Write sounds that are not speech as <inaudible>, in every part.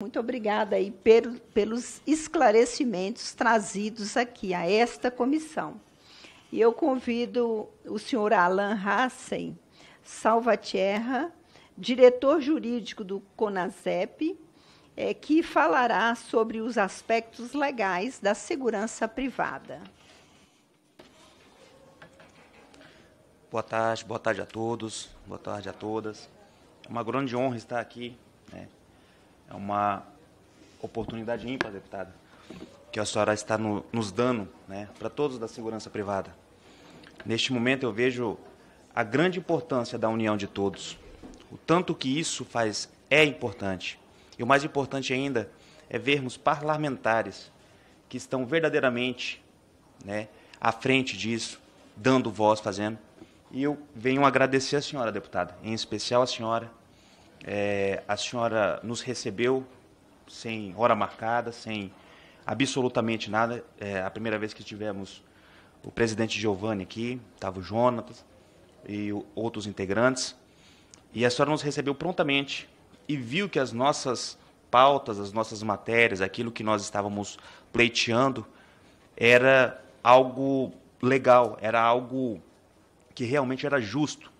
Muito obrigada aí pelo, pelos esclarecimentos trazidos aqui a esta comissão. E eu convido o senhor Alan Hassen Salvatierra, diretor jurídico do CONASEP, é, que falará sobre os aspectos legais da segurança privada. Boa tarde, boa tarde a todos, boa tarde a todas. É uma grande honra estar aqui né, é uma oportunidade ímpar, deputada, que a senhora está no, nos dando né, para todos da segurança privada. Neste momento, eu vejo a grande importância da união de todos. O tanto que isso faz é importante. E o mais importante ainda é vermos parlamentares que estão verdadeiramente né, à frente disso, dando voz, fazendo. E eu venho agradecer a senhora, deputada, em especial a senhora, é, a senhora nos recebeu sem hora marcada, sem absolutamente nada. É a primeira vez que tivemos o presidente Giovanni aqui, estava o Jonatas e o, outros integrantes. E a senhora nos recebeu prontamente e viu que as nossas pautas, as nossas matérias, aquilo que nós estávamos pleiteando, era algo legal, era algo que realmente era justo.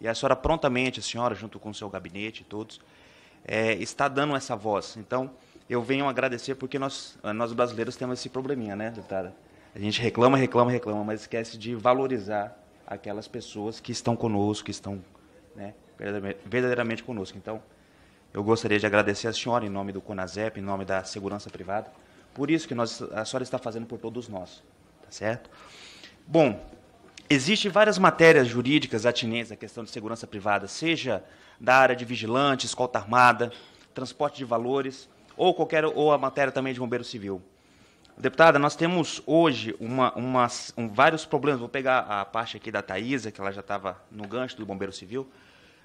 E a senhora prontamente, a senhora, junto com o seu gabinete e todos, é, está dando essa voz. Então, eu venho agradecer porque nós, nós brasileiros temos esse probleminha, né, deputada? A gente reclama, reclama, reclama, mas esquece de valorizar aquelas pessoas que estão conosco, que estão né, verdadeiramente conosco. Então, eu gostaria de agradecer a senhora em nome do CONASEP, em nome da segurança privada, por isso que nós, a senhora está fazendo por todos nós, tá certo? Bom, Existem várias matérias jurídicas atinentes à questão de segurança privada, seja da área de vigilante, escolta armada, transporte de valores, ou qualquer ou a matéria também de bombeiro civil. Deputada, nós temos hoje uma, uma, um, vários problemas. Vou pegar a parte aqui da Thaisa, que ela já estava no gancho do Bombeiro Civil.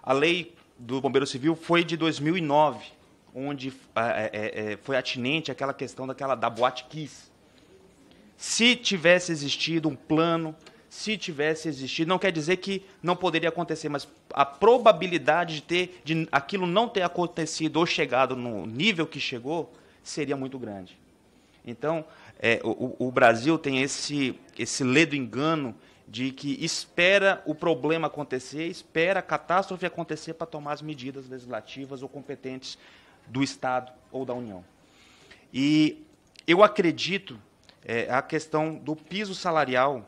A lei do Bombeiro Civil foi de 2009, onde é é, é, é, foi atinente àquela questão daquela, da boate Kiss. Se tivesse existido um plano se tivesse existido. Não quer dizer que não poderia acontecer, mas a probabilidade de ter de aquilo não ter acontecido ou chegado no nível que chegou seria muito grande. Então, é, o, o, Brasil tem esse esse ledo engano de que espera o problema acontecer, espera a catástrofe acontecer para tomar as medidas legislativas ou competentes do Estado ou da União. E eu acredito é, a questão do piso salarial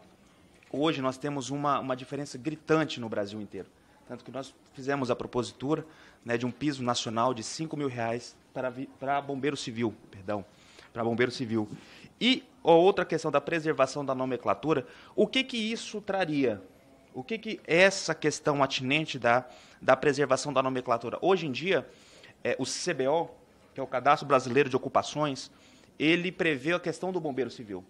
hoje nós temos uma, uma diferença gritante no Brasil inteiro. Tanto que nós fizemos a propositura né, de um piso nacional de 5 mil reais para, bombeiro civil, perdão, para bombeiro civil. E a outra questão da preservação da nomenclatura, o que, que isso traria? O que, que essa questão atinente da, da preservação da nomenclatura? Hoje em dia, é, o CBO, que é o Cadastro Brasileiro de Ocupações, ele prevê a questão do bombeiro civil.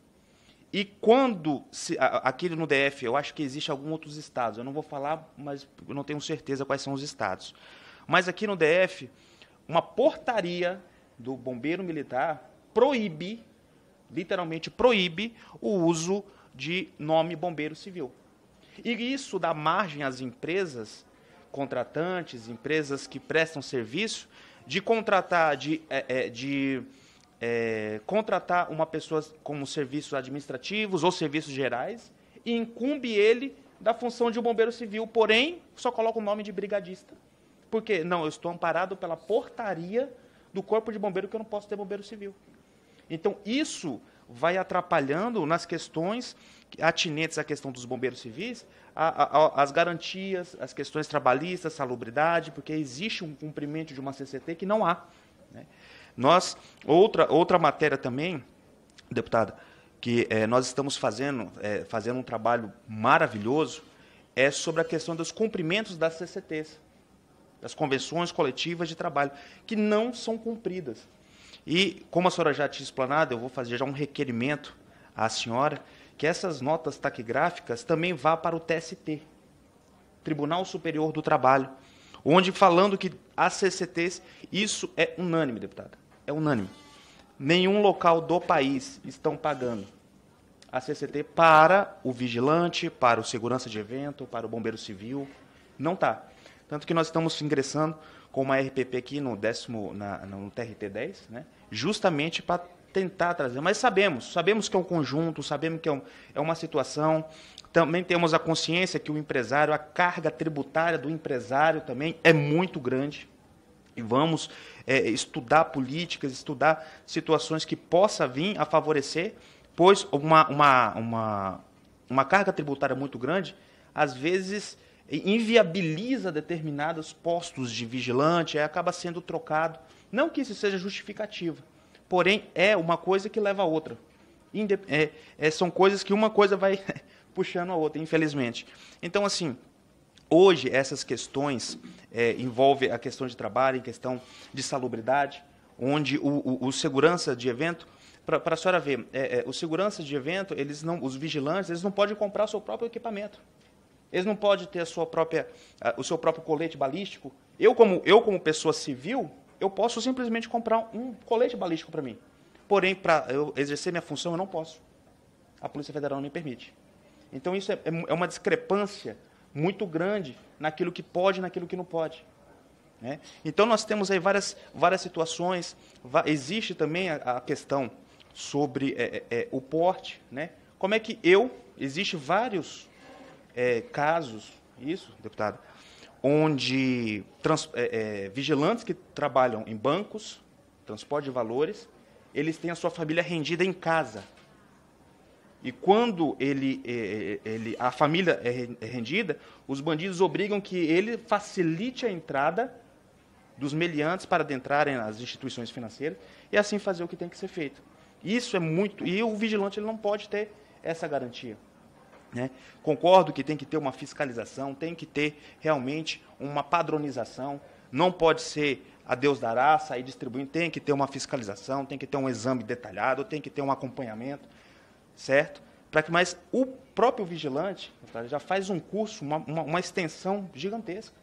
E quando se, aqui no DF, eu acho que existe alguns outros estados. Eu não vou falar, mas eu não tenho certeza quais são os estados. Mas aqui no DF, uma portaria do bombeiro militar proíbe, literalmente proíbe o uso de nome bombeiro civil. E isso dá margem às empresas contratantes, empresas que prestam serviço, de contratar, de, é, é, de é, contratar uma pessoa como serviços administrativos ou serviços gerais e incumbe ele da função de um bombeiro civil, porém só coloca o nome de brigadista. Porque, não, eu estou amparado pela portaria do corpo de bombeiro que eu não posso ter bombeiro civil. Então, isso vai atrapalhando nas questões atinentes à questão dos bombeiros civis, a, a, as garantias, as questões trabalhistas, salubridade, porque existe um cumprimento de uma CCT que não há. Né? Nós, outra, outra matéria também, deputada, que é, nós estamos fazendo, é, fazendo um trabalho maravilhoso, é sobre a questão dos cumprimentos das CCTs, das convenções coletivas de trabalho, que não são cumpridas. E, como a senhora já tinha explanado, eu vou fazer já um requerimento à senhora que essas notas taquigráficas também vá para o TST, Tribunal Superior do Trabalho, onde falando que as CCTs, isso é unânime, deputada é unânime. Nenhum local do país estão pagando a CCT para o vigilante, para o segurança de evento, para o bombeiro civil. Não está. Tanto que nós estamos ingressando com uma RPP aqui no décimo na, no TRT 10, né? justamente para tentar trazer. Mas sabemos, sabemos que é um conjunto, sabemos que é, um, é uma situação. Também temos a consciência que o empresário, a carga tributária do empresário também é muito grande e vamos é, estudar políticas, estudar situações que possa vir a favorecer, pois uma, uma, uma, uma carga tributária muito grande, às vezes inviabiliza determinados postos de vigilante, aí acaba sendo trocado. Não que isso seja justificativa, porém é uma coisa que leva a outra. Indep é, é, são coisas que uma coisa vai <laughs> puxando a outra, infelizmente. Então, assim, Hoje, essas questões é, envolvem a questão de trabalho, a questão de salubridade, onde o, o, o segurança de evento, para a senhora ver, é, é, os de evento, eles não, os vigilantes, eles não podem comprar o seu próprio equipamento. Eles não podem ter a sua própria, a, o seu próprio colete balístico. Eu como, eu, como pessoa civil, eu posso simplesmente comprar um colete balístico para mim. Porém, para eu exercer minha função, eu não posso. A Polícia Federal não me permite. Então, isso é, é, é uma discrepância muito grande naquilo que pode e naquilo que não pode. Né? Então, nós temos aí várias, várias situações. Existe também a, a questão sobre é, é, é, o porte. Né? Como é que eu. Existem vários é, casos, isso, deputado, onde trans, é, é, vigilantes que trabalham em bancos, transporte de valores, eles têm a sua família rendida em casa. E quando ele, é, é, ele, a família é, é rendida, os bandidos obrigam que ele facilite a entrada dos meliantes para adentrarem nas instituições financeiras e assim fazer o que tem que ser feito. Isso é muito. E o vigilante ele não pode ter essa garantia. Né? Concordo que tem que ter uma fiscalização, tem que ter realmente uma padronização. Não pode ser a Deus dará, sair distribuindo, tem que ter uma fiscalização, tem que ter um exame detalhado, tem que ter um acompanhamento certo? Para que mais o próprio vigilante tá, já faz um curso, uma, uma, uma extensão gigantesca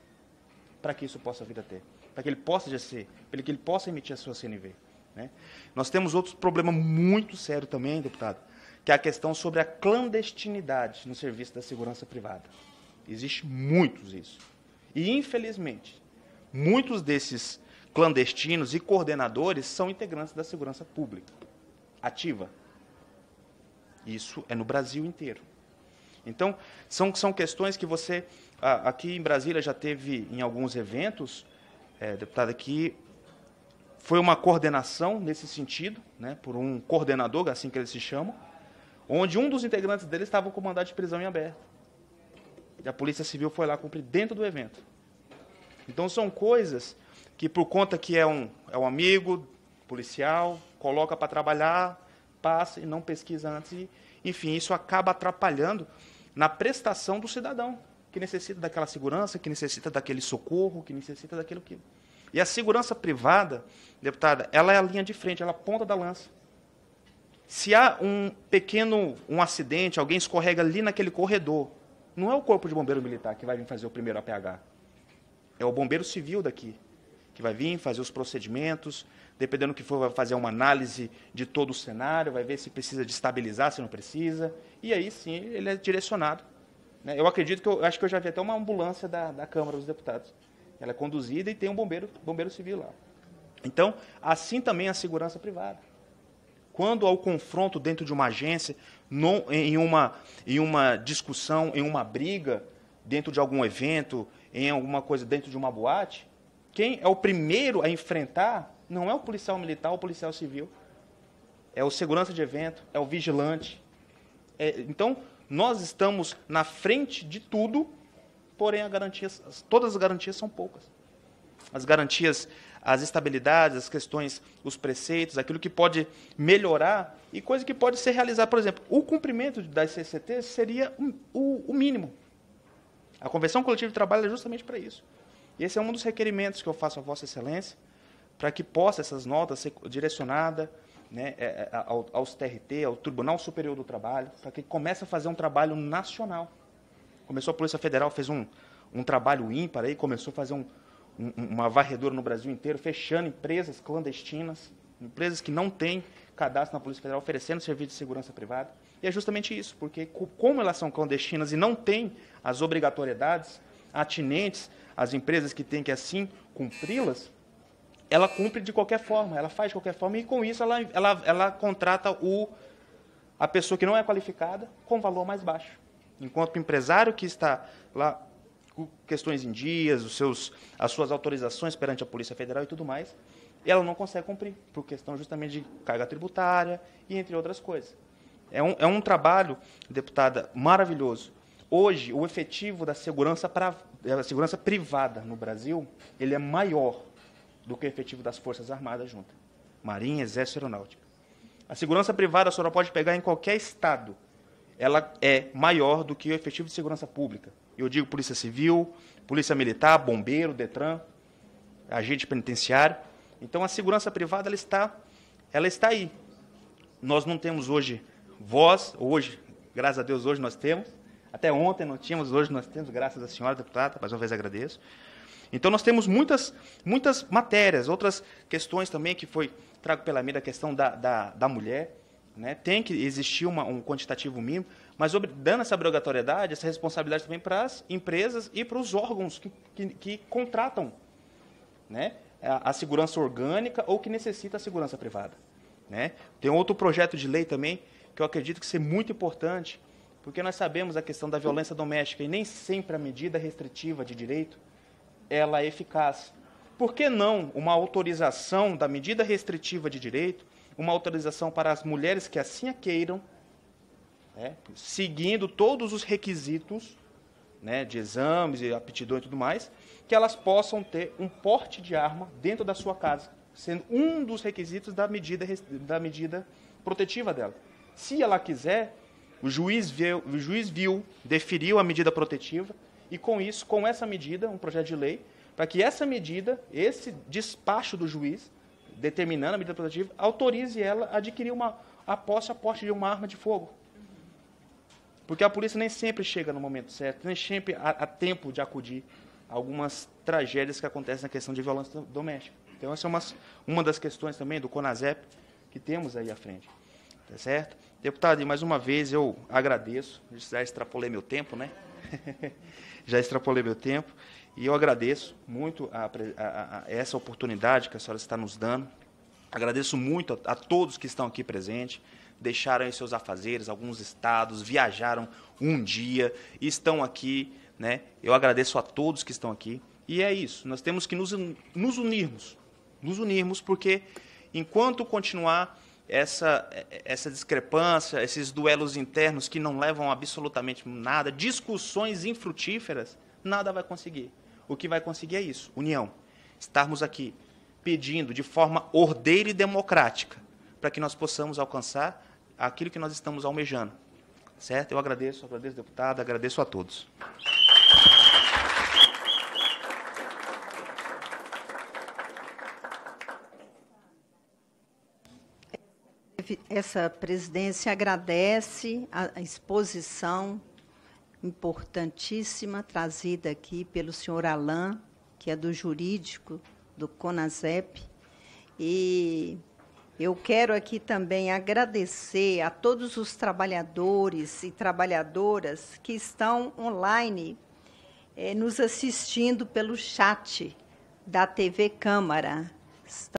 para que isso possa vir a ter, para que ele possa GC, para que ele possa emitir a sua CNV. Né? Nós temos outro problema muito sério também, deputado, que é a questão sobre a clandestinidade no serviço da segurança privada. Existe muitos isso. E, infelizmente, muitos desses clandestinos e coordenadores são integrantes da segurança pública ativa. Isso é no Brasil inteiro. Então, são, são questões que você. aqui em Brasília já teve em alguns eventos, é, deputada, que foi uma coordenação nesse sentido, né, por um coordenador, assim que eles se chamam, onde um dos integrantes dele estava com mandado de prisão em aberto. E a Polícia Civil foi lá cumprir dentro do evento. Então, são coisas que, por conta que é um, é um amigo policial, coloca para trabalhar, passa e não pesquisa antes. E, enfim, isso acaba atrapalhando na prestação do cidadão, que necessita daquela segurança, que necessita daquele socorro, que necessita daquilo que. E a segurança privada, deputada, ela é a linha de frente, ela é a ponta da lança. Se há um pequeno um acidente, alguém escorrega ali naquele corredor, não é o corpo de bombeiro militar que vai vir fazer o primeiro APH. É o bombeiro civil daqui, que vai vir, fazer os procedimentos, dependendo do que for, vai fazer uma análise de todo o cenário, vai ver se precisa de estabilizar, se não precisa, e aí sim ele é direcionado. Né? Eu acredito que eu acho que eu já vi até uma ambulância da, da Câmara dos Deputados. Ela é conduzida e tem um bombeiro, bombeiro civil lá. Então, assim também a segurança privada. Quando há o confronto dentro de uma agência, em, uma, em uma discussão, em uma briga, dentro de algum evento, em alguma coisa dentro de uma boate, quem é o primeiro a enfrentar não é o policial militar, o policial civil. É o segurança de evento, é o vigilante. É, então, nós estamos na frente de tudo, porém garantias, todas as garantias são poucas. As garantias, as estabilidades, as questões, os preceitos, aquilo que pode melhorar e coisa que pode ser realizada. Por exemplo, o cumprimento das CCT seria o, o, o mínimo. A Convenção Coletiva de Trabalho é justamente para isso. Esse é um dos requerimentos que eu faço a Vossa Excelência, para que possa essas notas ser direcionadas né, é, é, aos TRT, ao Tribunal Superior do Trabalho, para que comece a fazer um trabalho nacional. Começou a Polícia Federal, fez um, um trabalho ímpar aí, começou a fazer um, um, uma varredura no Brasil inteiro, fechando empresas clandestinas, empresas que não têm cadastro na Polícia Federal, oferecendo serviço de segurança privada. E é justamente isso, porque como elas são clandestinas e não têm as obrigatoriedades atinentes as empresas que têm que assim cumpri-las, ela cumpre de qualquer forma, ela faz de qualquer forma, e com isso ela, ela, ela contrata o, a pessoa que não é qualificada com valor mais baixo. Enquanto o empresário que está lá com questões em dias, os seus, as suas autorizações perante a Polícia Federal e tudo mais, ela não consegue cumprir, por questão justamente de carga tributária e entre outras coisas. É um, é um trabalho, deputada, maravilhoso, Hoje, o efetivo da segurança, pra, da segurança privada no Brasil, ele é maior do que o efetivo das Forças Armadas juntas. Marinha, Exército e Aeronáutica. A segurança privada a senhora pode pegar em qualquer estado. Ela é maior do que o efetivo de segurança pública. Eu digo Polícia Civil, Polícia Militar, Bombeiro, Detran, agente penitenciário. Então a segurança privada ela está, ela está aí. Nós não temos hoje voz, hoje, graças a Deus, hoje nós temos, até ontem não tínhamos, hoje nós temos, graças à senhora deputada, mais uma vez agradeço. Então nós temos muitas, muitas matérias, outras questões também que foi trago pela mim da questão da, da, da mulher. Né? Tem que existir uma, um quantitativo mínimo, mas dando essa obrigatoriedade, essa responsabilidade também para as empresas e para os órgãos que, que, que contratam né? a, a, segurança orgânica ou que necessita a segurança privada. Né? Tem outro projeto de lei também que eu acredito que ser muito importante, porque nós sabemos a questão da violência doméstica e nem sempre a medida restritiva de direito ela é eficaz. Por que não uma autorização da medida restritiva de direito, uma autorização para as mulheres que assim a queiram, né, seguindo todos os requisitos né, de exames e aptidão e tudo mais, que elas possam ter um porte de arma dentro da sua casa, sendo um dos requisitos da medida, da medida protetiva dela. Se ela quiser, o juiz viu, o juiz viu deferiu a medida protetiva e com isso, com essa medida, um projeto de lei, para que essa medida, esse despacho do juiz, determinando a medida protetiva, autorize ela a adquirir uma a posse, a porte de uma arma de fogo. Porque a polícia nem sempre chega no momento certo, nem sempre há, há tempo de acudir algumas tragédias que acontecem na questão de violência doméstica. Então, essa é uma, uma das questões também do CONASEP que temos aí à frente. Tá certo? Deputado, e mais uma vez eu agradeço, já extrapolei meu tempo, né? <laughs> já extrapolei meu tempo, e eu agradeço muito a, a, a essa oportunidade que a senhora está nos dando. Agradeço muito a, a todos que estão aqui presentes, deixaram aí seus afazeres, alguns estados, viajaram um dia, estão aqui, né? Eu agradeço a todos que estão aqui. E é isso, nós temos que nos, nos unirmos, nos unirmos, porque enquanto continuar essa, essa discrepância, esses duelos internos que não levam absolutamente nada, discussões infrutíferas, nada vai conseguir. O que vai conseguir é isso: união. Estarmos aqui pedindo de forma ordeira e democrática para que nós possamos alcançar aquilo que nós estamos almejando. Certo? Eu agradeço, agradeço, deputado, agradeço a todos. essa presidência agradece a exposição importantíssima trazida aqui pelo senhor Alain, que é do jurídico do CONASEP. E eu quero aqui também agradecer a todos os trabalhadores e trabalhadoras que estão online eh, nos assistindo pelo chat da TV Câmara.